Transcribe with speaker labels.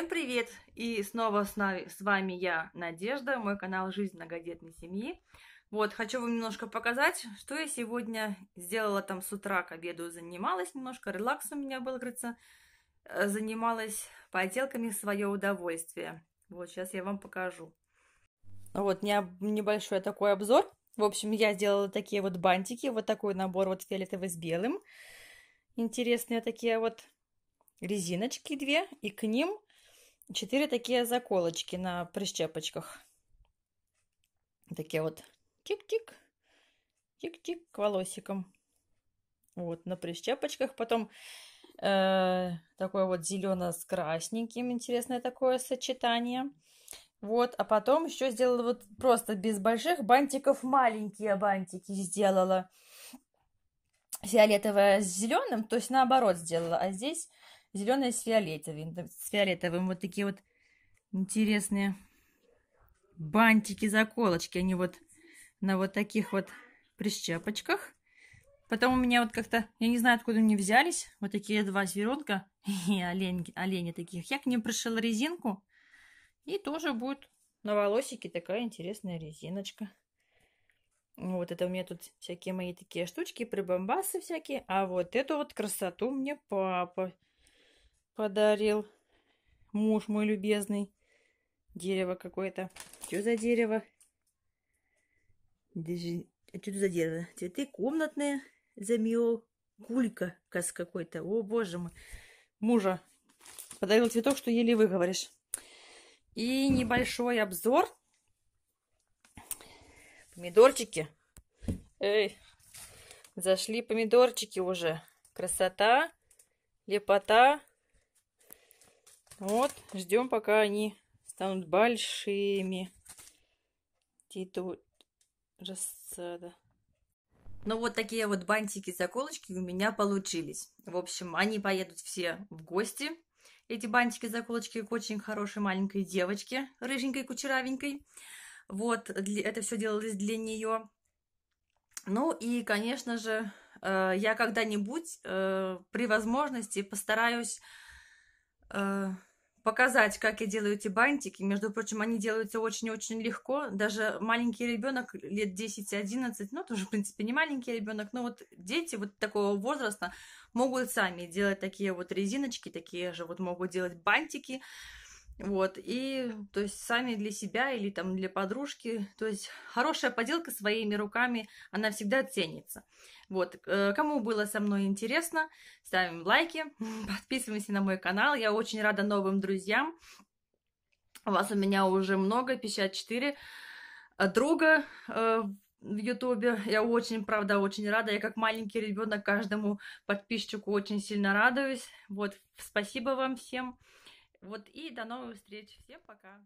Speaker 1: Всем привет! И снова с, нами, с вами я, Надежда, мой канал «Жизнь многодетной семьи». Вот, хочу вам немножко показать, что я сегодня сделала там с утра, к обеду занималась немножко, релакс у меня был, говорится, э, занималась поделками в свое удовольствие. Вот, сейчас я вам покажу. Вот, небольшой такой обзор. В общем, я сделала такие вот бантики, вот такой набор вот фиолетовый с белым. Интересные такие вот резиночки две, и к ним четыре такие заколочки на прищепочках. Такие вот тик-тик, тик-тик к волосикам. Вот, на прищепочках. Потом э, такое вот зелено с красненьким. Интересное такое сочетание. Вот, а потом еще сделала вот просто без больших бантиков маленькие бантики сделала. Фиолетовая с зеленым, то есть наоборот сделала. А здесь Зеленая с фиолетовым. С фиолетовым вот такие вот интересные бантики, заколочки. Они вот на вот таких вот прищепочках. Потом у меня вот как-то, я не знаю, откуда они взялись, вот такие два зверонка и олень, олени таких. Я к ним пришила резинку, и тоже будет на волосике такая интересная резиночка. Ну, вот это у меня тут всякие мои такие штучки, прибамбасы всякие. А вот эту вот красоту мне папа подарил муж мой любезный. Дерево какое-то. Что за дерево? Даже... А что за дерево? Цветы комнатные. Замел. кас какой-то. О, боже мой. Мужа подарил цветок, что еле выговоришь. И небольшой обзор. Помидорчики. Эй, зашли помидорчики уже. Красота, лепота. Вот, ждем, пока они станут большими. И тут рассада. Ну вот такие вот бантики-заколочки у меня получились. В общем, они поедут все в гости. Эти бантики-заколочки к очень хорошей маленькой девочке, рыженькой, кучеравенькой. Вот, это все делалось для нее. Ну и, конечно же, э, я когда-нибудь э, при возможности постараюсь э, показать, как я делаю эти бантики. Между прочим, они делаются очень-очень легко. Даже маленький ребенок лет 10-11, ну, тоже, в принципе, не маленький ребенок, но вот дети вот такого возраста могут сами делать такие вот резиночки, такие же вот могут делать бантики. Вот, и, то есть, сами для себя или там для подружки, то есть, хорошая поделка своими руками, она всегда ценится. Вот, э, кому было со мной интересно, ставим лайки, подписываемся на мой канал, я очень рада новым друзьям. Вас у меня уже много, 54 э, друга э, в Ютубе. Я очень, правда, очень рада. Я как маленький ребенок каждому подписчику очень сильно радуюсь. Вот, спасибо вам всем. Вот и до новых встреч. Всем пока.